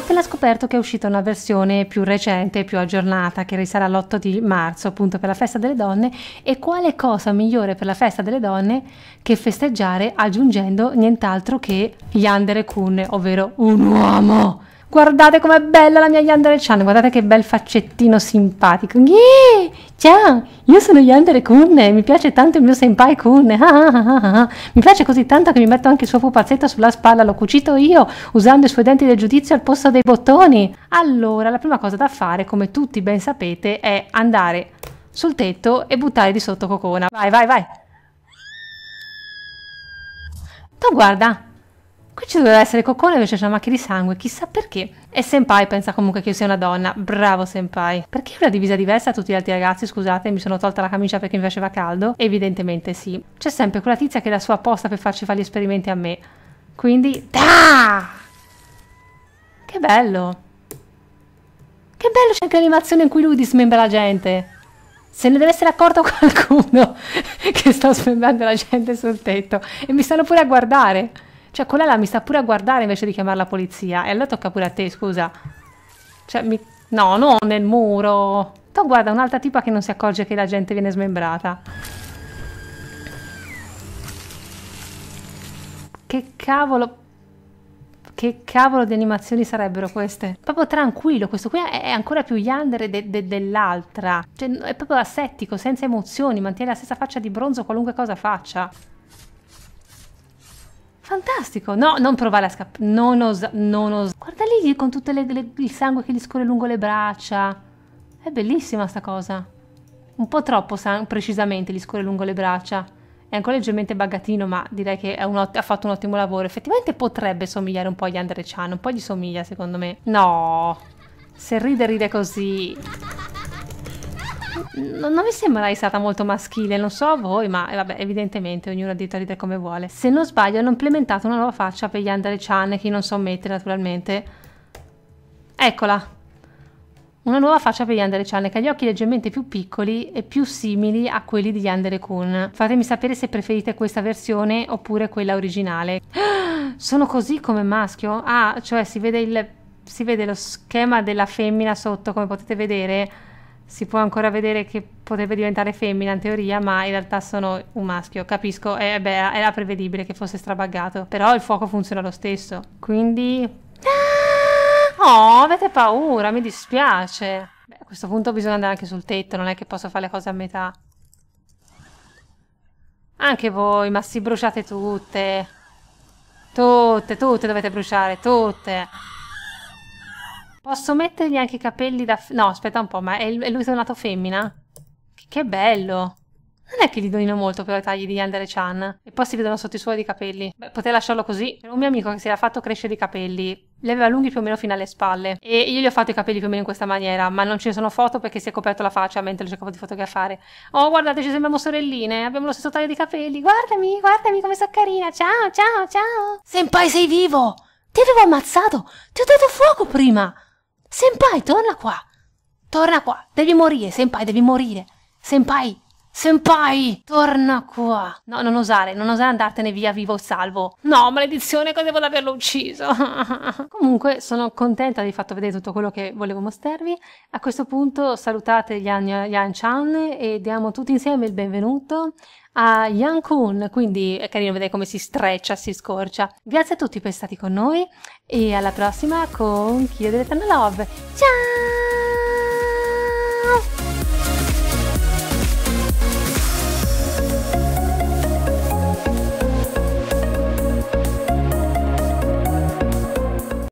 Ho appena scoperto che è uscita una versione più recente, più aggiornata, che risale all'8 di marzo, appunto per la festa delle donne. E quale cosa migliore per la festa delle donne che festeggiare aggiungendo nient'altro che Yandere Kun, ovvero un uomo! Guardate com'è bella la mia Yandere Chan, guardate che bel faccettino simpatico. Yeah! Ciao, io sono Yandere Kun, mi piace tanto il mio senpai Kun. Ah ah ah, ah, ah, ah, mi piace così tanto che mi metto anche il suo pupazzetto sulla spalla, l'ho cucito io usando i suoi denti del giudizio al posto dei bottoni. Allora, la prima cosa da fare, come tutti ben sapete, è andare sul tetto e buttare di sotto Cocona. Vai, vai, vai. Tu guarda, Qui ci doveva essere Coccone, invece c'è una macchia di sangue, chissà perché. E Senpai pensa comunque che io sia una donna. Bravo Senpai. Perché una divisa diversa da tutti gli altri ragazzi, scusate, mi sono tolta la camicia perché mi faceva caldo? Evidentemente sì. C'è sempre quella tizia che la sua apposta per farci fare gli esperimenti a me. Quindi... Ah! Che bello! Che bello c'è anche l'animazione in cui lui dismembra la gente. Se ne deve essere accorto qualcuno che sta smembrando la gente sul tetto. E mi stanno pure a guardare. Cioè, quella là mi sta pure a guardare invece di chiamare la polizia. E allora tocca pure a te, scusa. Cioè, mi... No, non nel muro. Tu guarda, un'altra tipa che non si accorge che la gente viene smembrata. Che cavolo... Che cavolo di animazioni sarebbero queste? Proprio tranquillo, questo qui è ancora più yandere de de dell'altra. Cioè, è proprio asettico, senza emozioni, mantiene la stessa faccia di bronzo qualunque cosa faccia. Fantastico, no, non provare a scappare, non osa, non osa. Guarda lì con tutto il sangue che gli scorre lungo le braccia. È bellissima sta cosa. Un po' troppo precisamente gli scorre lungo le braccia. È ancora leggermente bagatino, ma direi che ha fatto un ottimo lavoro. Effettivamente potrebbe somigliare un po' agli Andre Chan, un po' gli somiglia secondo me. No, se ride ride così... non, non mi mai stata molto maschile, non so a voi, ma eh, vabbè, evidentemente ognuno ha diritto a ridere come vuole. Se non sbaglio hanno implementato una nuova faccia per gli Andre Chan che io non so mettere naturalmente. Eccola. Una nuova faccia per gli Yandere Chan che ha gli occhi leggermente più piccoli e più simili a quelli di Yandere Kun. Fatemi sapere se preferite questa versione oppure quella originale. sono così come maschio? Ah, cioè si vede, il, si vede lo schema della femmina sotto come potete vedere si può ancora vedere che potrebbe diventare femmina in teoria, ma in realtà sono un maschio. Capisco, eh, beh, era prevedibile che fosse strabaggato, però il fuoco funziona lo stesso. Quindi... Ah, oh, avete paura, mi dispiace. Beh, a questo punto bisogna andare anche sul tetto, non è che posso fare le cose a metà. Anche voi, ma si bruciate tutte. Tutte, tutte dovete bruciare, tutte. Posso mettergli anche i capelli da... No, aspetta un po', ma è, lui tornato femmina? Che bello! Non è che gli donino molto per i tagli di Yandere Chan. E poi si vedono sotto i suoi di capelli. Beh, potrei lasciarlo così. Per un mio amico che si era fatto crescere i capelli, li aveva lunghi più o meno fino alle spalle. E io gli ho fatto i capelli più o meno in questa maniera, ma non ce ne sono foto perché si è coperto la faccia mentre lo cercavo di fotografare. Oh, guardate, ci sembriamo sorelline, abbiamo lo stesso taglio di capelli. Guardami, guardami come sono carina. Ciao, ciao, ciao. Senpai, sei vivo! Ti avevo ammazzato! Ti ho dato fuoco prima! Senpai, torna qua! Torna qua! Devi morire, senpai, devi morire! Senpai, Senpai, torna qua. No, non osare, non osare andartene via vivo o salvo. No, maledizione, cosa devo averlo ucciso? Comunque, sono contenta di fatto vedere tutto quello che volevo mostrarvi. A questo punto salutate Yan, Yan Chan e diamo tutti insieme il benvenuto a Yan Kun, quindi è carino vedere come si streccia, si scorcia. Grazie a tutti per essere stati con noi e alla prossima con Chio dell'Eterna Love. Ciao!